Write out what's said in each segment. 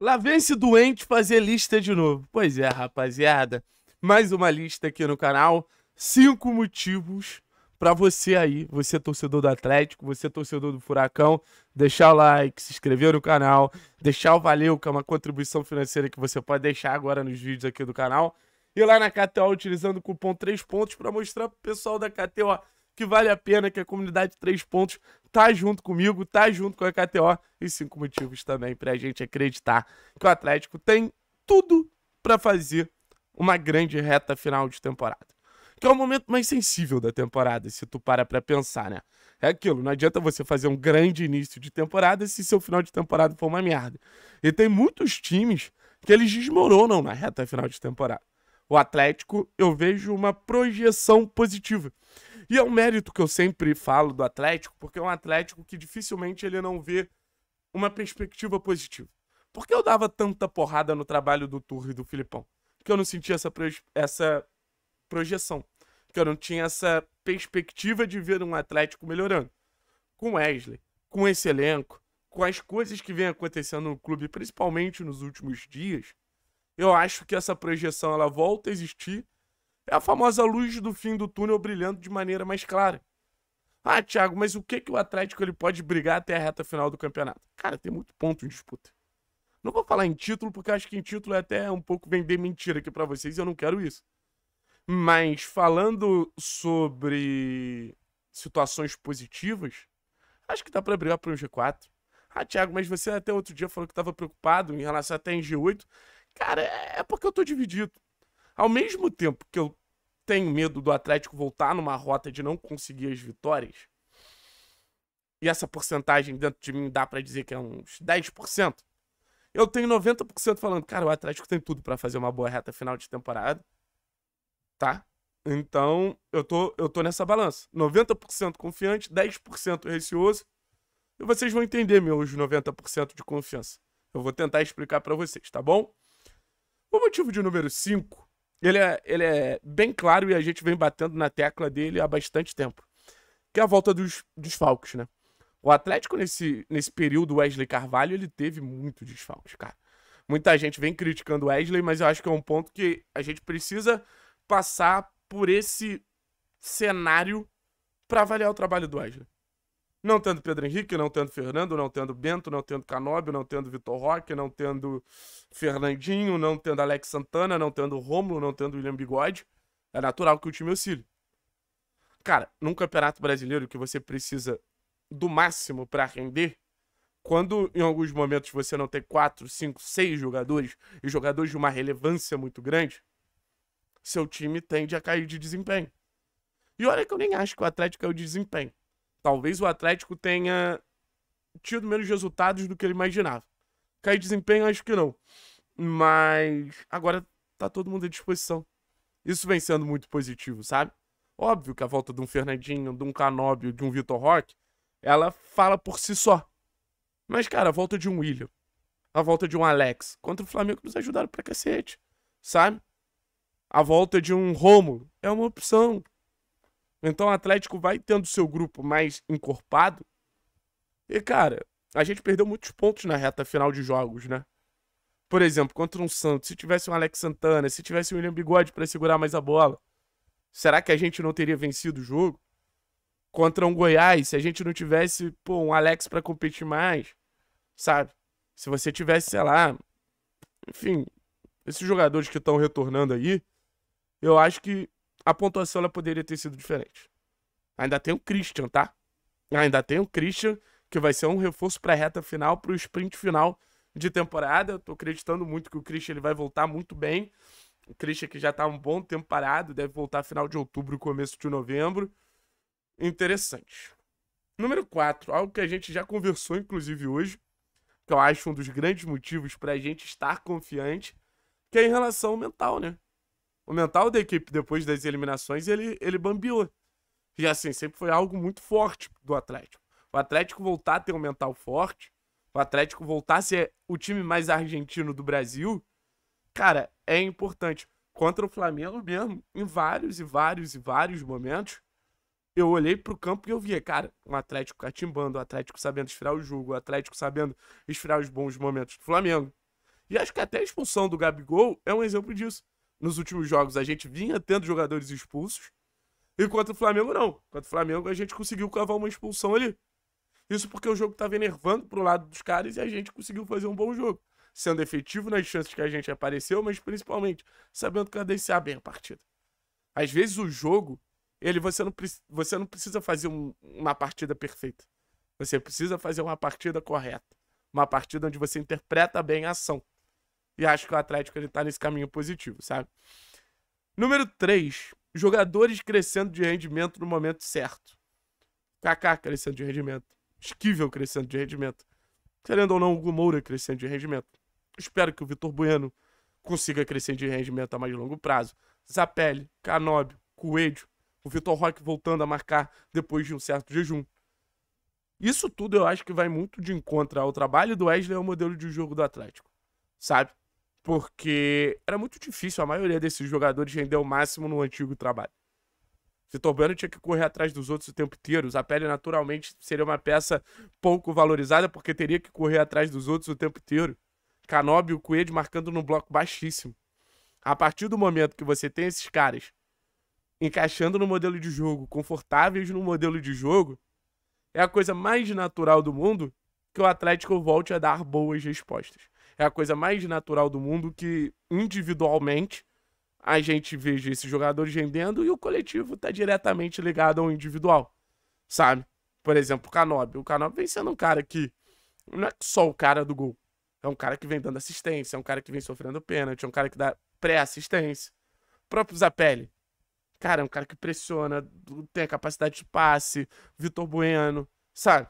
Lá vem esse doente fazer lista de novo. Pois é, rapaziada. Mais uma lista aqui no canal. Cinco motivos para você aí, você torcedor do Atlético, você torcedor do Furacão, deixar o like, se inscrever no canal, deixar o valeu, que é uma contribuição financeira que você pode deixar agora nos vídeos aqui do canal. E lá na KTO, utilizando o cupom 3 pontos para mostrar pro pessoal da KTO que vale a pena, que a comunidade Três Pontos tá junto comigo, tá junto com a KTO e cinco motivos também pra gente acreditar que o Atlético tem tudo para fazer uma grande reta final de temporada. Que é o momento mais sensível da temporada, se tu para pra pensar, né? É aquilo, não adianta você fazer um grande início de temporada se seu final de temporada for uma merda. E tem muitos times que eles desmoronam na reta final de temporada. O Atlético, eu vejo uma projeção positiva. E é um mérito que eu sempre falo do Atlético, porque é um Atlético que dificilmente ele não vê uma perspectiva positiva. Por que eu dava tanta porrada no trabalho do Turri e do Filipão? Porque eu não sentia essa, proje essa projeção. Que eu não tinha essa perspectiva de ver um Atlético melhorando. Com Wesley, com esse elenco, com as coisas que vem acontecendo no clube, principalmente nos últimos dias, eu acho que essa projeção ela volta a existir é a famosa luz do fim do túnel brilhando de maneira mais clara. Ah, Thiago, mas o que que o Atlético ele pode brigar até a reta final do campeonato? Cara, tem muito ponto em disputa. Não vou falar em título, porque acho que em título é até um pouco vender mentira aqui para vocês, eu não quero isso. Mas falando sobre situações positivas, acho que dá para brigar para um G4. Ah, Thiago, mas você até outro dia falou que estava preocupado em relação até em G8. Cara, é, é porque eu tô dividido. Ao mesmo tempo que eu tenho medo do Atlético voltar numa rota de não conseguir as vitórias. E essa porcentagem dentro de mim dá para dizer que é uns 10%. Eu tenho 90% falando, cara, o Atlético tem tudo para fazer uma boa reta final de temporada. Tá? Então, eu tô, eu tô nessa balança. 90% confiante, 10% receoso. E vocês vão entender meus 90% de confiança. Eu vou tentar explicar para vocês, tá bom? O motivo de número 5 ele é, ele é bem claro e a gente vem batendo na tecla dele há bastante tempo. Que é a volta dos, desfalques, né? O Atlético, nesse, nesse período, Wesley Carvalho, ele teve muito desfalques, cara. Muita gente vem criticando Wesley, mas eu acho que é um ponto que a gente precisa passar por esse cenário para avaliar o trabalho do Wesley. Não tendo Pedro Henrique, não tendo Fernando, não tendo Bento, não tendo Canóbio, não tendo Vitor Roque, não tendo Fernandinho, não tendo Alex Santana, não tendo Rômulo, não tendo William Bigode, é natural que o time oscile. Cara, num campeonato brasileiro que você precisa do máximo para render, quando em alguns momentos você não tem quatro, cinco, seis jogadores e jogadores de uma relevância muito grande, seu time tende a cair de desempenho. E olha que eu nem acho que o Atlético é o desempenho. Talvez o Atlético tenha tido menos resultados do que ele imaginava. Cair desempenho, acho que não. Mas agora tá todo mundo à disposição. Isso vem sendo muito positivo, sabe? Óbvio que a volta de um Fernandinho, de um Canóbio, de um Vitor Roque, ela fala por si só. Mas, cara, a volta de um William, a volta de um Alex, contra o Flamengo nos ajudaram pra cacete, sabe? A volta de um Romulo é uma opção. Então o Atlético vai tendo seu grupo mais encorpado. E, cara, a gente perdeu muitos pontos na reta final de jogos, né? Por exemplo, contra um Santos, se tivesse um Alex Santana, se tivesse um William Bigode para segurar mais a bola, será que a gente não teria vencido o jogo? Contra um Goiás, se a gente não tivesse, pô, um Alex para competir mais, sabe? Se você tivesse, sei lá, enfim, esses jogadores que estão retornando aí, eu acho que a pontuação ela poderia ter sido diferente. Ainda tem o Christian, tá? Ainda tem o Christian, que vai ser um reforço para a reta final, para o sprint final de temporada. Eu tô acreditando muito que o Christian ele vai voltar muito bem. O Christian que já tá um bom tempo parado, deve voltar final de outubro, começo de novembro. Interessante. Número 4, algo que a gente já conversou inclusive hoje, que eu acho um dos grandes motivos para a gente estar confiante, que é em relação ao mental, né? o mental da equipe depois das eliminações, ele, ele bambiou. E assim, sempre foi algo muito forte do Atlético. O Atlético voltar a ter um mental forte, o Atlético voltar a ser o time mais argentino do Brasil, cara, é importante. Contra o Flamengo mesmo, em vários e vários e vários momentos, eu olhei pro campo e eu via, cara, um Atlético catimbando, um Atlético sabendo esfriar o jogo, um Atlético sabendo esfriar os bons momentos do Flamengo. E acho que até a expulsão do Gabigol é um exemplo disso nos últimos jogos a gente vinha tendo jogadores expulsos. Enquanto o Flamengo não. Enquanto o Flamengo a gente conseguiu cavar uma expulsão ali. Isso porque o jogo estava enervando pro lado dos caras e a gente conseguiu fazer um bom jogo. Sendo efetivo nas chances que a gente apareceu, mas principalmente sabendo cadenciar bem a partida. Às vezes o jogo, ele você não, você não precisa fazer um, uma partida perfeita. Você precisa fazer uma partida correta. Uma partida onde você interpreta bem a ação. E acho que o Atlético ele tá nesse caminho positivo, sabe? Número 3, jogadores crescendo de rendimento no momento certo. Kaká crescendo de rendimento. Esquivel crescendo de rendimento. Querendo ou não, o Gumoura crescendo de rendimento. Espero que o Vitor Bueno consiga crescer de rendimento a mais longo prazo. Zapelli, Canóbio, Coelho, o Vitor Roque voltando a marcar depois de um certo jejum. Isso tudo eu acho que vai muito de encontro ao trabalho do Wesley ao modelo de jogo do Atlético, sabe? porque era muito difícil a maioria desses jogadores render o máximo no antigo trabalho. Se Tobiano tinha que correr atrás dos outros o tempo inteiro. O Zapelli naturalmente seria uma peça pouco valorizada porque teria que correr atrás dos outros o tempo inteiro. Canobi e o Coelho marcando num bloco baixíssimo. A partir do momento que você tem esses caras encaixando no modelo de jogo, confortáveis no modelo de jogo, é a coisa mais natural do mundo que o Atlético volte a dar boas respostas é a coisa mais natural do mundo que individualmente a gente veja esses jogadores rendendo e o coletivo tá diretamente ligado ao individual, sabe? Por exemplo, o Canob. O Canob vem sendo um cara que não é só o cara do gol. É um cara que vem dando assistência, é um cara que vem sofrendo pênalti, é um cara que dá pré-assistência. O próprio Zapelli. Cara, é um cara que pressiona, tem a capacidade de passe, Vitor Bueno, sabe?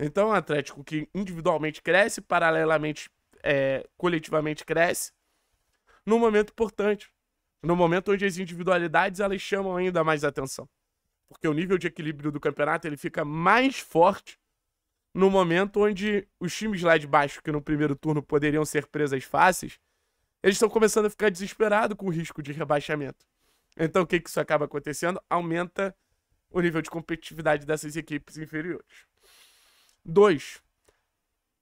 Então, é um Atlético que individualmente cresce, paralelamente é, coletivamente cresce, num momento importante, no momento onde as individualidades elas chamam ainda mais atenção. Porque o nível de equilíbrio do campeonato ele fica mais forte no momento onde os times lá de baixo, que no primeiro turno poderiam ser presas fáceis, eles estão começando a ficar desesperados com o risco de rebaixamento. Então o que, que isso acaba acontecendo? Aumenta o nível de competitividade dessas equipes inferiores. Dois,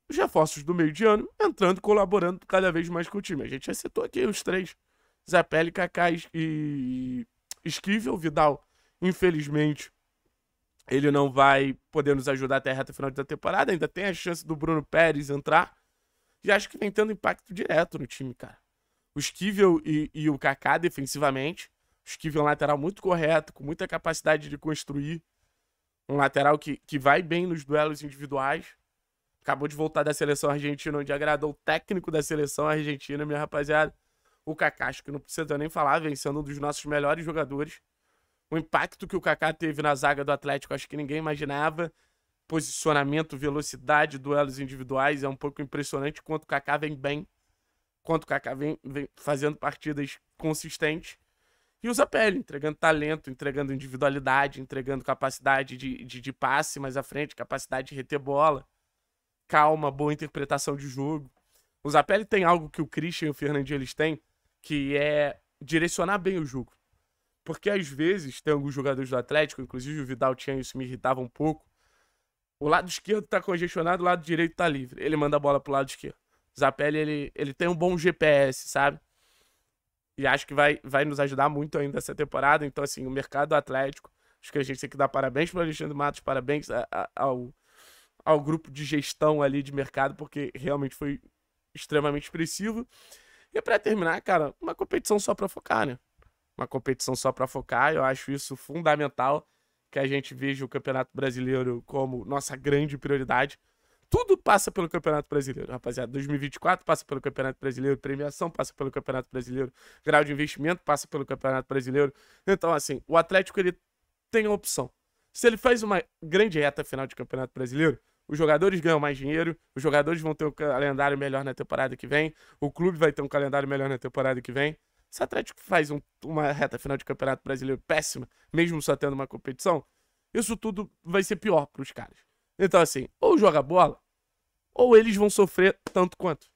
os reforços do meio de ano entrando, colaborando cada vez mais com o time. A gente já citou aqui os três: Zapelli, Kaká e Esquivel, Vidal. Infelizmente, ele não vai poder nos ajudar até a reta final da temporada. Ainda tem a chance do Bruno Pérez entrar. E acho que vem tendo impacto direto no time, cara. O Esquivel e, e o Kaká defensivamente. O Esquivel é um lateral muito correto, com muita capacidade de construir. Um lateral que, que vai bem nos duelos individuais. Acabou de voltar da seleção argentina, onde agradou o técnico da seleção argentina, minha rapaziada. O Kaká, acho que não precisa nem falar, vencendo um dos nossos melhores jogadores. O impacto que o Kaká teve na zaga do Atlético, acho que ninguém imaginava. Posicionamento, velocidade, duelos individuais, é um pouco impressionante quanto o Kaká vem bem. Quanto o Kaká vem, vem fazendo partidas consistentes. E usa pele, entregando talento, entregando individualidade, entregando capacidade de, de, de passe mais à frente, capacidade de reter bola calma, boa interpretação de jogo. O Zapelli tem algo que o Christian e o Fernandinho eles têm, que é direcionar bem o jogo. Porque às vezes tem alguns jogadores do Atlético, inclusive o Vidal tinha isso me irritava um pouco. O lado esquerdo tá congestionado, o lado direito tá livre. Ele manda a bola pro lado esquerdo. O Zapelli, ele, ele tem um bom GPS, sabe? E acho que vai, vai nos ajudar muito ainda essa temporada. Então, assim, o mercado do atlético. Acho que a gente tem que dar parabéns para Alexandre Matos, parabéns a, a, ao ao grupo de gestão ali de mercado, porque realmente foi extremamente expressivo. E para terminar, cara, uma competição só para focar, né? Uma competição só para focar, eu acho isso fundamental que a gente veja o Campeonato Brasileiro como nossa grande prioridade. Tudo passa pelo Campeonato Brasileiro, rapaziada. 2024 passa pelo Campeonato Brasileiro, premiação passa pelo Campeonato Brasileiro, grau de investimento passa pelo Campeonato Brasileiro. Então, assim, o Atlético ele tem a opção. Se ele faz uma grande reta final de Campeonato Brasileiro, os jogadores ganham mais dinheiro, os jogadores vão ter um calendário melhor na temporada que vem, o clube vai ter um calendário melhor na temporada que vem. Se o Atlético faz um, uma reta final de Campeonato Brasileiro péssima, mesmo só tendo uma competição, isso tudo vai ser pior para os caras. Então, assim, ou joga bola, ou eles vão sofrer tanto quanto.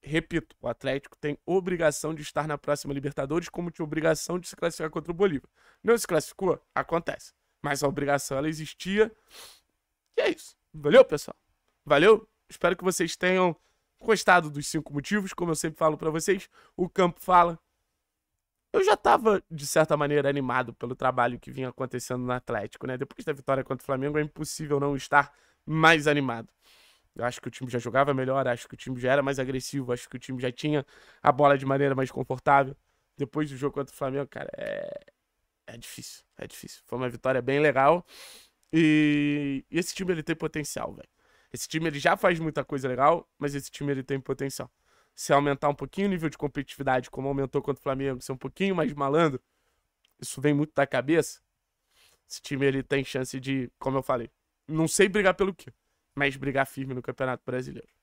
Repito, o Atlético tem obrigação de estar na próxima Libertadores, como tinha obrigação de se classificar contra o Bolívar. Não se classificou? Acontece. Mas a obrigação ela existia é isso. Valeu, pessoal. Valeu. Espero que vocês tenham gostado dos cinco motivos. Como eu sempre falo para vocês, o campo fala. Eu já tava, de certa maneira, animado pelo trabalho que vinha acontecendo no Atlético, né? Depois da vitória contra o Flamengo, é impossível não estar mais animado. Eu acho que o time já jogava melhor, acho que o time já era mais agressivo, acho que o time já tinha a bola de maneira mais confortável. Depois do jogo contra o Flamengo, cara, é, é difícil, é difícil. Foi uma vitória bem legal. E, e esse time ele tem potencial, velho. Esse time ele já faz muita coisa legal, mas esse time ele tem potencial. Se aumentar um pouquinho o nível de competitividade, como aumentou contra o Flamengo, ser um pouquinho mais malandro, isso vem muito da cabeça. Esse time ele tem chance de, como eu falei, não sei brigar pelo quê, mas brigar firme no Campeonato Brasileiro.